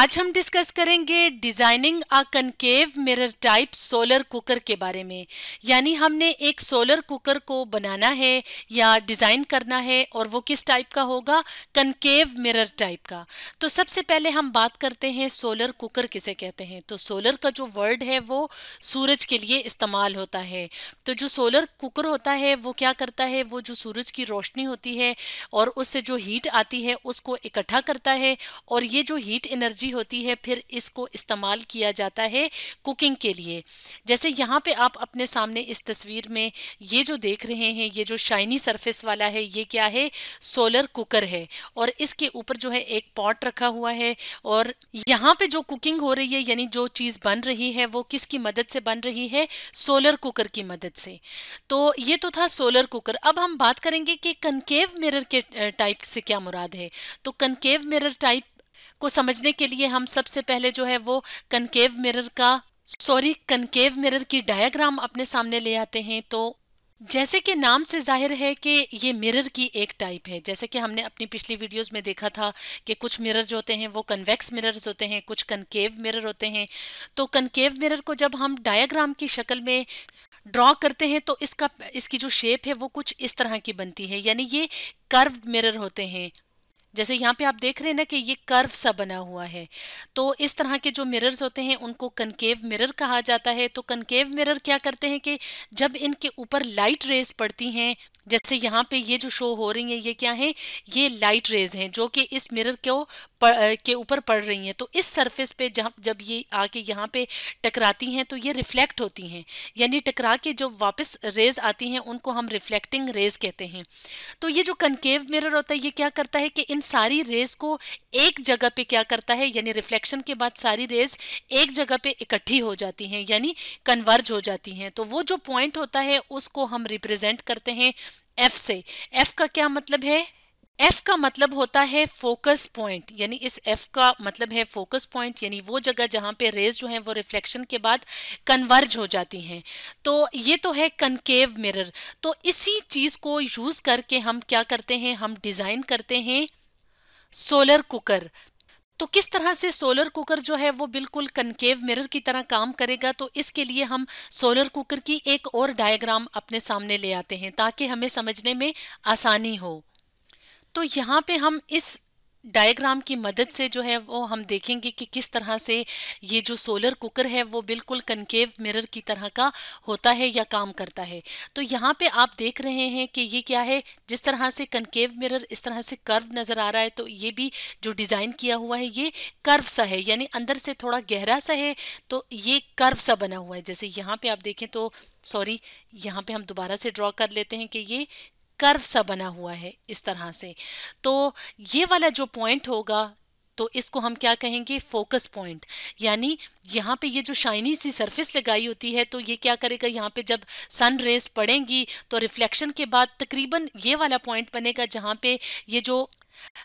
आज हम डिस्कस करेंगे designing a concave mirror type solar cooker के बारे में यानी हमने एक सोलर कुकर को बनाना है या डिजाइन करना है और वो किस टाइप का होगा कनकेव मिरर टाइप का तो सबसे पहले हम बात करते हैं सोलर कुकर किसे कहते हैं तो सोलर का जो वर्ड है वो सूरज के लिए इस्तेमाल होता है तो जो सोलर कुकर होता है वो क्या करता है वो जो सूरज की रोशनी होती है और उससे जो हीट आती है उसको इकट्ठा करता है और ये जो हीट एनर्जी तैयारी होती है फिर इसको इस्तेमाल किया जाता है कुकिंग के लिए जैसे यहाँ पे आप अपने सामने इस तस्वीर में ये जो देख रहे हैं ये जो शाइनी सरफेस वाला है ये क्या है सोलर कुकर है और इसके ऊपर जो है एक पॉट रखा हुआ है और यहाँ पे जो कुकिंग हो रही है यानी जो चीज़ बन रही है वो किसकी मदद से बन रही है सोलर कुकर की मदद से तो ये तो था सोलर कुकर अब हम बात करेंगे कि कनकेव मिरर के टाइप से क्या मुराद है तो कनकेव मिरर टाइप को समझने के लिए हम सबसे पहले जो है वो कनकेव मिरर का सॉरी कनकेव मिरर की डायग्राम अपने सामने ले आते हैं तो जैसे कि नाम से जाहिर है कि ये मिरर की एक टाइप है जैसे कि हमने अपनी पिछली वीडियोस में देखा था कि कुछ मिरर जो होते हैं वो कन्वेक्स मिरर्स होते हैं कुछ कनकेव मिरर होते हैं तो कनकेव मिरर को जब हम डायग्राम की शक्ल में ड्रॉ करते हैं तो इसका इसकी जो शेप है वो कुछ इस तरह की बनती है यानी ये कर्व मिरर होते हैं जैसे यहाँ पे आप देख रहे हैं ना कि ये कर्व सा बना हुआ है तो इस तरह के जो मिरर्स होते हैं उनको कनकेव मिरर कहा जाता है तो कनकेव मिरर क्या करते हैं कि जब इनके ऊपर लाइट रेस पड़ती हैं जैसे यहाँ पे ये जो शो हो रही हैं ये क्या है ये लाइट रेज हैं जो कि इस मिरर को के ऊपर पड़ रही हैं तो इस सरफेस पे जब जब ये आके यहाँ पे टकराती हैं तो ये रिफ्लेक्ट होती हैं यानी टकरा के जो वापस रेज आती हैं उनको हम रिफ्लेक्टिंग रेज कहते हैं तो ये जो कनकेव मिरर होता है ये क्या करता है कि इन सारी रेज को एक जगह पे क्या करता है यानी रिफ्लेक्शन के बाद सारी रेज एक जगह पे इकट्ठी हो जाती हैं यानी कन्वर्ज हो जाती हैं तो वो जो पॉइंट होता है उसको हम रिप्रेजेंट करते हैं एफ से एफ का क्या मतलब है एफ का मतलब होता है फोकस पॉइंट यानी इस एफ का मतलब है फोकस पॉइंट यानी वो जगह जहां पे रेज जो है वो रिफ्लेक्शन के बाद कन्वर्ज हो जाती हैं तो ये तो है कनकेव मिरर तो इसी चीज़ को यूज़ करके हम क्या करते हैं हम डिज़ाइन करते हैं सोलर कुकर तो किस तरह से सोलर कुकर जो है वो बिल्कुल कनकेव मिरर की तरह काम करेगा तो इसके लिए हम सोलर कुकर की एक और डायग्राम अपने सामने ले आते हैं ताकि हमें समझने में आसानी हो तो यहाँ पे हम इस डायग्राम की मदद से जो है वो हम देखेंगे कि किस तरह से ये जो सोलर कुकर है वो बिल्कुल कनकेव मिरर की तरह का होता है या काम करता है तो यहाँ पे आप देख रहे हैं कि ये क्या है जिस तरह से कनकेव मिरर इस तरह से कर्व नज़र आ रहा है तो ये भी जो डिज़ाइन किया हुआ है ये कर्व सा है यानी अंदर से थोड़ा गहरा सा है तो ये कर्व सा बना हुआ है जैसे यहाँ पर आप देखें तो सॉरी यहाँ पर हम दोबारा से ड्रॉ कर लेते हैं कि ये कर्व सा बना हुआ है इस तरह से तो ये वाला जो पॉइंट होगा तो इसको हम क्या कहेंगे फोकस पॉइंट यानी यहाँ पे ये जो शाइनी सी सरफेस लगाई होती है तो ये क्या करेगा यहाँ पे जब सन रेज पड़ेंगी तो रिफ्लेक्शन के बाद तकरीबन ये वाला पॉइंट बनेगा जहाँ पे ये जो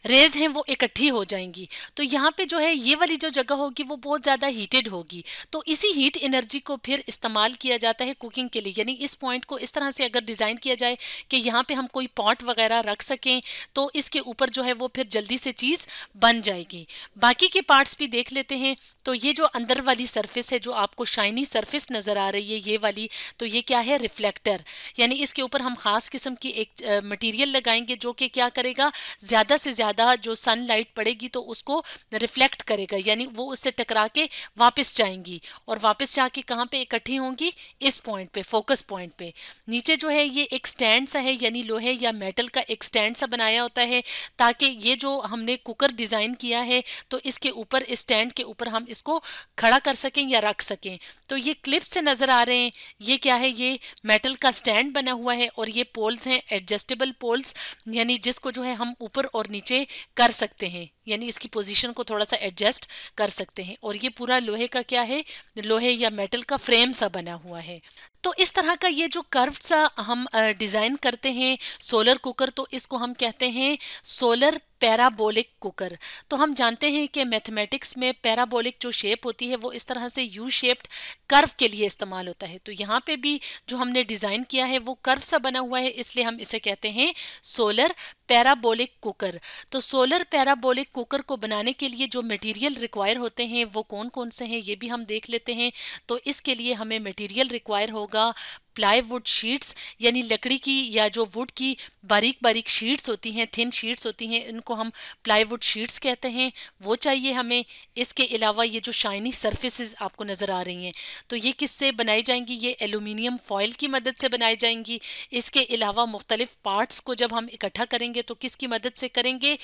रेज हैं वो इकट्ठी हो जाएंगी तो यहाँ पे जो है ये वाली जो जगह होगी वो बहुत ज़्यादा हीटेड होगी तो इसी हीट एनर्जी को फिर इस्तेमाल किया जाता है कुकिंग के लिए यानी इस पॉइंट को इस तरह से अगर डिज़ाइन किया जाए कि यहाँ पे हम कोई पॉट वगैरह रख सकें तो इसके ऊपर जो है वो फिर जल्दी से चीज़ बन जाएगी बाकी के पार्ट्स भी देख लेते हैं तो ये जो अंदर वाली सर्फिस है जो आपको शाइनी सर्फिस नज़र आ रही है ये वाली तो ये क्या है रिफ्लेक्टर यानी इसके ऊपर हम ख़ास किस्म की एक मटीरियल लगाएंगे जो कि क्या करेगा ज़्यादा से ज़्यादा ज़्यादा जो सनलाइट पड़ेगी तो उसको रिफ्लेक्ट करेगा यानी वो उससे टकरा के वापस जाएंगी और वापस जाके कहाँ पे इकट्ठी होंगी इस पॉइंट पे फोकस पॉइंट पे नीचे जो है ये एक स्टैंड सा है यानी लोहे या मेटल का एक स्टैंड सा बनाया होता है ताकि ये जो हमने कुकर डिज़ाइन किया है तो इसके ऊपर इस स्टैंड के ऊपर हम इसको खड़ा कर सकें या रख सकें तो ये क्लिप से नज़र आ रहे हैं ये क्या है ये मेटल का स्टैंड बना हुआ है और ये पोल्स हैं एडजस्टेबल पोल्स यानी जिसको जो है हम ऊपर और नीचे कर सकते हैं यानी इसकी पोजीशन को थोड़ा सा एडजस्ट कर सकते हैं और ये पूरा लोहे का क्या है लोहे या मेटल का फ्रेम सा बना हुआ है तो इस तरह का ये जो कर्व सा हम डिज़ाइन करते हैं सोलर कुकर तो इसको हम कहते हैं सोलर पैराबोलिक कुकर तो हम जानते हैं कि मैथमेटिक्स में पैराबोलिक जो शेप होती है वो इस तरह से यू शेप्ड कर्व के लिए इस्तेमाल होता है तो यहाँ पे भी जो हमने डिज़ाइन किया है वो कर्व सा बना हुआ है इसलिए हम इसे कहते हैं सोलर पैराबोलिक कुकर तो सोलर पैराबोलिक कुकर को बनाने के लिए जो मटेरियल रिक्वायर होते हैं वो कौन कौन से हैं ये भी हम देख लेते हैं तो इसके लिए हमें मटेरियल रिक्वायर होगा प्लाईवुड शीट्स यानी लकड़ी की या जो वुड की बारीक बारीक शीट्स होती हैं थिन शीट्स होती हैं इनको हम प्लाईवुड शीट्स कहते हैं वो चाहिए हमें इसके अलावा ये जो शाइनी सर्फेसिस आपको नज़र आ रही हैं तो ये किससे बनाई जाएंगी ये एलुमिनियम फॉयल की मदद से बनाई जाएंगी इसके अलावा मुख्तलिफ पार्ट्स को जब हम इकट्ठा करेंगे तो किसकी मदद से करेंगे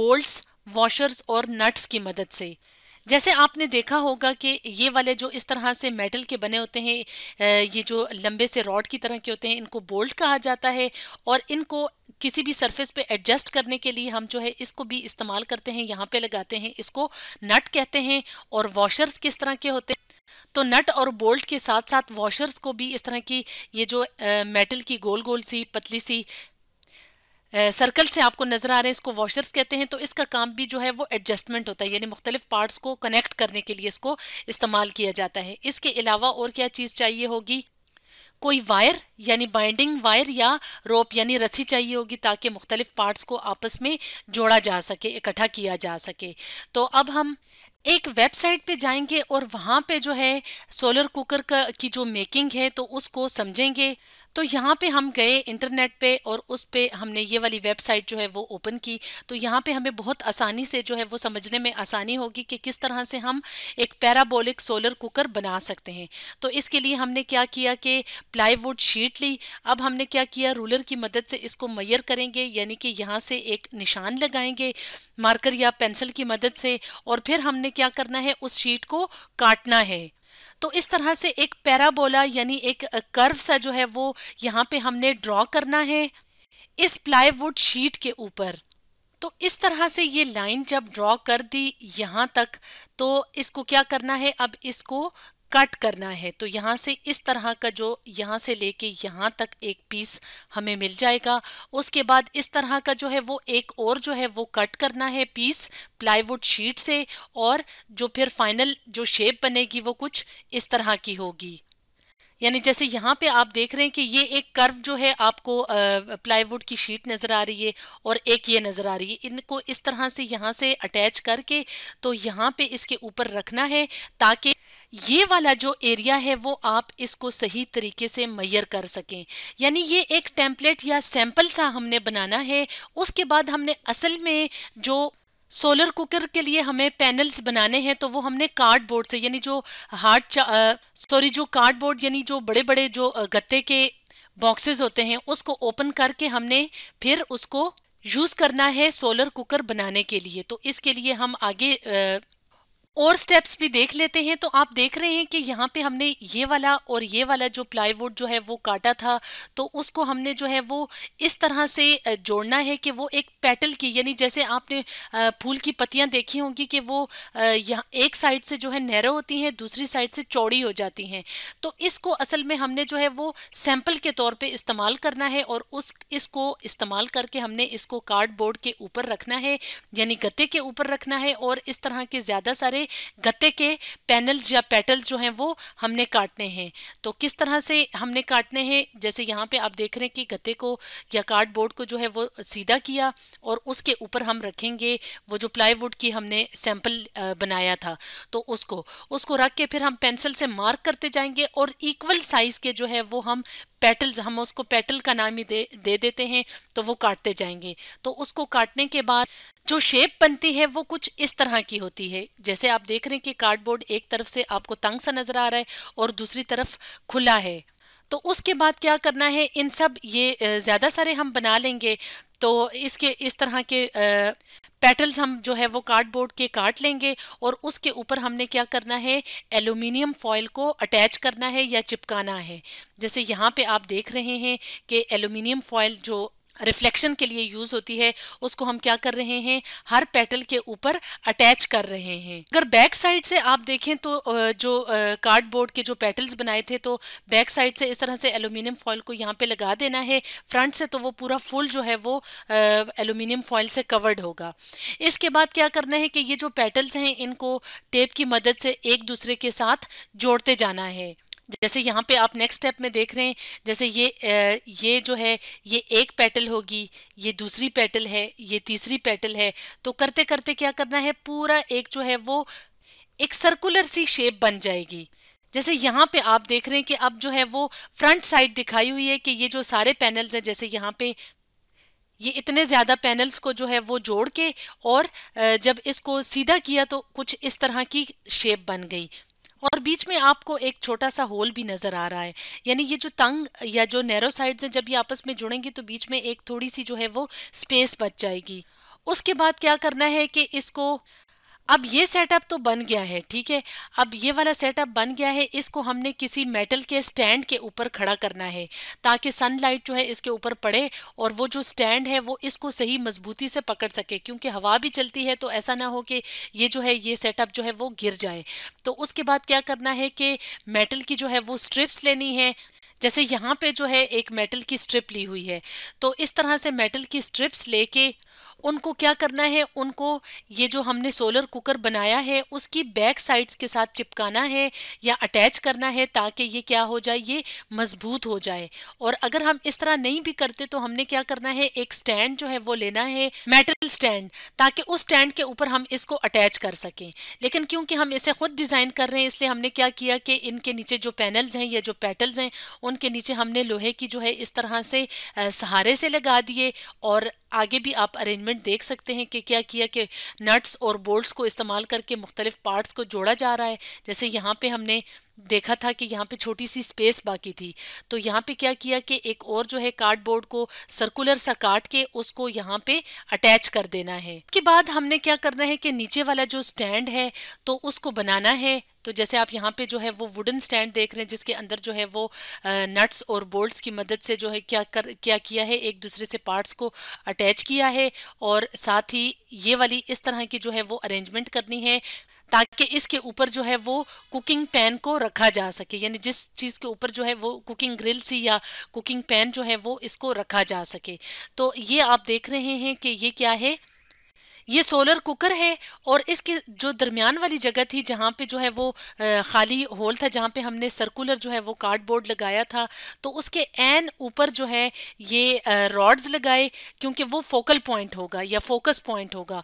बोल्ट्स वॉशर्स और नट्स की मदद से जैसे आपने देखा होगा कि ये वाले जो इस तरह से मेटल के बने होते हैं ये जो लंबे से रॉड की तरह के होते हैं इनको बोल्ट कहा जाता है और इनको किसी भी सरफेस पे एडजस्ट करने के लिए हम जो है इसको भी इस्तेमाल करते हैं यहाँ पे लगाते हैं इसको नट कहते हैं और वॉशर्स किस तरह के होते हैं तो नट और बोल्ट के साथ साथ वॉशर्स को भी इस तरह की ये जो मेटल की गोल गोल सी पतली सी सर्कल से आपको नजर आ रहे हैं इसको वॉशर्स कहते हैं तो इसका काम भी जो है वो एडजस्टमेंट होता है यानी मुख्तलिफ पार्ट्स को कनेक्ट करने के लिए इसको इस्तेमाल किया जाता है इसके अलावा और क्या चीज़ चाहिए होगी कोई वायर यानी बाइंडिंग वायर या रोप यानी रस्सी चाहिए होगी ताकि मुख्तलिफ पार्ट्स को आपस में जोड़ा जा सके इकट्ठा किया जा सके तो अब हम एक वेबसाइट पे जाएंगे और वहाँ पे जो है सोलर कुकर का की जो मेकिंग है तो उसको समझेंगे तो यहाँ पे हम गए इंटरनेट पे और उस पर हमने ये वाली वेबसाइट जो है वो ओपन की तो यहाँ पे हमें बहुत आसानी से जो है वो समझने में आसानी होगी कि किस तरह से हम एक पैराबोलिक सोलर कुकर बना सकते हैं तो इसके लिए हमने क्या किया कि प्लाईवुड शीट ली अब हमने क्या किया रूलर की मदद से इसको मैयर करेंगे यानी कि यहाँ से एक निशान लगाएंगे मार्कर या पेंसिल की मदद से और फिर हमने क्या करना है उस शीट को काटना है तो इस तरह से एक पैराबोला यानी एक कर्व सा जो है वो यहाँ पे हमने ड्रॉ करना है इस प्लाईवुड शीट के ऊपर तो इस तरह से ये लाइन जब ड्रॉ कर दी यहाँ तक तो इसको क्या करना है अब इसको कट करना है तो यहाँ से इस तरह का जो यहाँ से लेके यहाँ तक एक पीस हमें मिल जाएगा उसके बाद इस तरह का जो है वो एक और जो है वो कट करना है पीस प्लाईवुड शीट से और जो फिर फाइनल जो शेप बनेगी वो कुछ इस तरह की होगी यानी जैसे यहाँ पे आप देख रहे हैं कि ये एक कर्व जो है आपको प्लाईवुड की शीट नज़र आ रही है और एक ये नज़र आ रही है इनको इस तरह से यहाँ से अटैच करके तो यहाँ पे इसके ऊपर रखना है ताकि ये वाला जो एरिया है वो आप इसको सही तरीके से मैयर कर सकें यानी ये एक टेम्पलेट या सैंपल सा हमने बनाना है उसके बाद हमने असल में जो सोलर कुकर के लिए हमें पैनल्स बनाने हैं तो वो हमने कार्डबोर्ड से यानी जो हार्ड सॉरी जो कार्डबोर्ड यानी जो बड़े बड़े जो गत्ते के बॉक्सेस होते हैं उसको ओपन करके हमने फिर उसको यूज़ करना है सोलर कुकर बनाने के लिए तो इसके लिए हम आगे आ, और स्टेप्स भी देख लेते हैं तो आप देख रहे हैं कि यहाँ पे हमने ये वाला और ये वाला जो प्लाईवुड जो है वो काटा था तो उसको हमने जो है वो इस तरह से जोड़ना है कि वो एक पेटल की यानी जैसे आपने फूल की पत्तियाँ देखी होंगी कि वो यहाँ एक साइड से जो है नैरो होती हैं दूसरी साइड से चौड़ी हो जाती हैं तो इसको असल में हमने जो है वो सैम्पल के तौर पर इस्तेमाल करना है और उस इसको इस्तेमाल करके हमने इसको कार्डबोर्ड के ऊपर रखना है यानी गत्ते के ऊपर रखना है और इस तरह के ज़्यादा सारे गत्ते के पैनल्स या पेटल्स जो हैं वो हमने काटने हैं तो किस तरह से हमने काटने हैं जैसे यहाँ पे आप देख रहे हैं कि गत्ते को या कार्डबोर्ड को जो है वो सीधा किया और उसके ऊपर हम रखेंगे वो जो प्लाईवुड की हमने सैंपल बनाया था तो उसको उसको रख के फिर हम पेंसिल से मार्क करते जाएंगे और इक्वल साइज़ के जो है वो हम पेटल्स हम उसको पेटल का नाम ही दे दे देते हैं तो वो काटते जाएंगे तो उसको काटने के बाद जो शेप बनती है वो कुछ इस तरह की होती है जैसे आप देख रहे हैं कि कार्डबोर्ड एक तरफ से आपको तंग सा नज़र आ रहा है और दूसरी तरफ खुला है तो उसके बाद क्या करना है इन सब ये ज़्यादा सारे हम बना लेंगे तो इसके इस तरह के पेटल्स हम जो है वो कार्डबोर्ड के काट लेंगे और उसके ऊपर हमने क्या करना है एल्यूमिनियम फॉयल को अटैच करना है या चिपकाना है जैसे यहाँ पे आप देख रहे हैं कि एल्यूमिनियम फॉयल जो रिफ्लेक्शन के लिए यूज होती है उसको हम क्या कर रहे हैं हर पेटल के ऊपर अटैच कर रहे हैं अगर बैक साइड से आप देखें तो जो कार्डबोर्ड के जो पेटल्स बनाए थे तो बैक साइड से इस तरह से एल्यूमिनियम फॉइल को यहाँ पे लगा देना है फ्रंट से तो वो पूरा फुल जो है वो एल्यूमिनियम फॉइल से कवर्ड होगा इसके बाद क्या करना है कि ये जो पेटल्स हैं इनको टेप की मदद से एक दूसरे के साथ जोड़ते जाना है जैसे यहाँ पे आप नेक्स्ट स्टेप में देख रहे हैं जैसे ये ये जो है ये एक पेटल होगी ये दूसरी पेटल है ये तीसरी पेटल है तो करते करते क्या करना है पूरा एक जो है वो एक सर्कुलर सी शेप बन जाएगी जैसे यहाँ पे आप देख रहे हैं कि अब जो है वो फ्रंट साइड दिखाई हुई है कि ये जो सारे पैनल्स हैं जैसे यहाँ पे ये इतने ज़्यादा पैनल्स को जो है वो जोड़ के और जब इसको सीधा किया तो कुछ इस तरह की शेप बन गई और बीच में आपको एक छोटा सा होल भी नज़र आ रहा है यानी ये जो तंग या जो नैरो साइड्स हैं जब ये आपस में जुड़ेंगी तो बीच में एक थोड़ी सी जो है वो स्पेस बच जाएगी उसके बाद क्या करना है कि इसको अब ये सेटअप तो बन गया है ठीक है अब ये वाला सेटअप बन गया है इसको हमने किसी मेटल के स्टैंड के ऊपर खड़ा करना है ताकि सनलाइट जो है इसके ऊपर पड़े और वो जो स्टैंड है वो इसको सही मजबूती से पकड़ सके क्योंकि हवा भी चलती है तो ऐसा ना हो कि ये जो है ये सेटअप जो है वो गिर जाए तो उसके बाद क्या करना है कि मेटल की जो है वो स्ट्रिप्स लेनी है जैसे यहाँ पे जो है एक मेटल की स्ट्रिप ली हुई है तो इस तरह से मेटल की स्ट्रिप्स लेके उनको क्या करना है उनको ये जो हमने सोलर कुकर बनाया है उसकी बैक साइड्स के साथ चिपकाना है या अटैच करना है ताकि ये क्या हो जाए ये मजबूत हो जाए और अगर हम इस तरह नहीं भी करते तो हमने क्या करना है एक स्टैंड जो है वो लेना है मेटल स्टैंड ताकि उस स्टैंड के ऊपर हम इसको अटैच कर सकें लेकिन क्योंकि हम इसे खुद डिज़ाइन कर रहे हैं इसलिए हमने क्या किया कि इनके नीचे जो पैनल्स हैं या जो पैटल्स हैं उनके नीचे हमने लोहे की जो है इस तरह से सहारे से लगा दिए और आगे भी आप अरेंजमेंट देख सकते हैं कि क्या किया कि नट्स और बोल्ट्स को इस्तेमाल करके मुख्तलिफ पार्ट्स को जोड़ा जा रहा है जैसे यहाँ पे हमने देखा था कि यहाँ पे छोटी सी स्पेस बाकी थी तो यहाँ पे क्या किया कि एक और जो है कार्डबोर्ड को सर्कुलर सा काट के उसको यहाँ पे अटैच कर देना है इसके बाद हमने क्या करना है कि नीचे वाला जो स्टैंड है तो उसको बनाना है तो जैसे आप यहाँ पे जो है वो वुडन स्टैंड देख रहे हैं जिसके अंदर जो है वो नट्स और बोल्ट्स की मदद से जो है क्या कर क्या किया है एक दूसरे से पार्ट्स को अटैच किया है और साथ ही ये वाली इस तरह की जो है वो अरेंजमेंट करनी है ताकि इसके ऊपर जो है वो कुकिंग पैन को रखा जा सके यानी जिस चीज़ के ऊपर जो है वो कुकिंग ग्रिल सी या कुकिंग पैन जो है वो इसको रखा जा सके तो ये आप देख रहे हैं कि ये क्या है ये सोलर कुकर है और इसके जो दरमियान वाली जगह थी जहाँ पे जो है वो खाली होल था जहाँ पे हमने सर्कुलर जो है वो कार्डबोर्ड लगाया था तो उसके एन ऊपर जो है ये रॉड्स लगाए क्योंकि वो फोकल पॉइंट होगा या फोकस पॉइंट होगा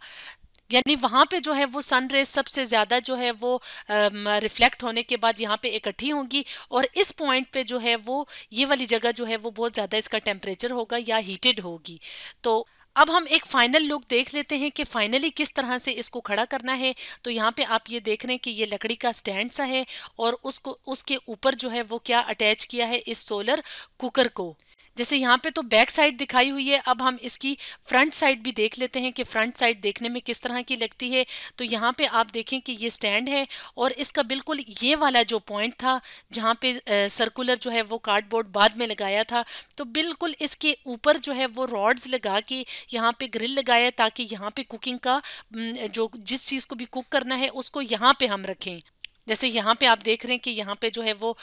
यानी वहाँ पे जो है वो सन रेज सबसे ज़्यादा जो है वो रिफ्लेक्ट होने के बाद यहाँ पे इकट्ठी होंगी और इस पॉइंट पे जो है वो ये वाली जगह जो है वो बहुत ज़्यादा इसका टेम्परेचर होगा या हीटेड होगी तो अब हम एक फाइनल लुक देख लेते हैं कि फाइनली किस तरह से इसको खड़ा करना है तो यहाँ पे आप ये देख रहे हैं कि ये लकड़ी का स्टैंड सा है और उसको उसके ऊपर जो है वो क्या अटैच किया है इस सोलर कुकर को जैसे यहाँ पे तो बैक साइड दिखाई हुई है अब हम इसकी फ्रंट साइड भी देख लेते हैं कि फ्रंट साइड देखने में किस तरह की लगती है तो यहाँ पे आप देखें कि ये स्टैंड है और इसका बिल्कुल ये वाला जो पॉइंट था जहाँ पे सर्कुलर जो है वो कार्डबोर्ड बाद में लगाया था तो बिल्कुल इसके ऊपर जो है वो रॉड्स लगा के यहाँ पे ग्रिल लगाया ताकि यहाँ पे कुकिंग का जो जिस चीज़ को भी कुक करना है उसको यहाँ पे हम रखें जैसे यहाँ पे आप देख रहे हैं कि यहाँ पे जो है वो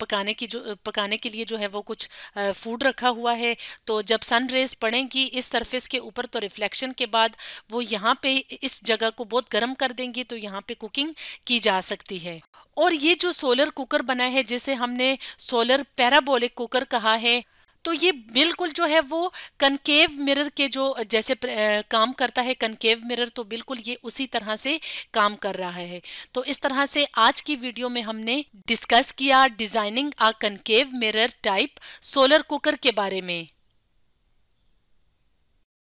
पकाने की जो पकाने के लिए जो है वो कुछ फूड रखा हुआ है तो जब सन रेज पड़ेंगी इस सरफेस के ऊपर तो रिफ्लेक्शन के बाद वो यहाँ पे इस जगह को बहुत गर्म कर देंगी तो यहाँ पे कुकिंग की जा सकती है और ये जो सोलर कुकर बना है जिसे हमने सोलर पैराबोलिक कुकर कहा है तो ये बिल्कुल जो है वो कनकेव मिरर के जो जैसे आ, काम करता है कनकेव मिरर तो बिल्कुल ये उसी तरह से काम कर रहा है तो इस तरह से आज की वीडियो में हमने डिस्कस किया designing a concave mirror type solar cooker के बारे में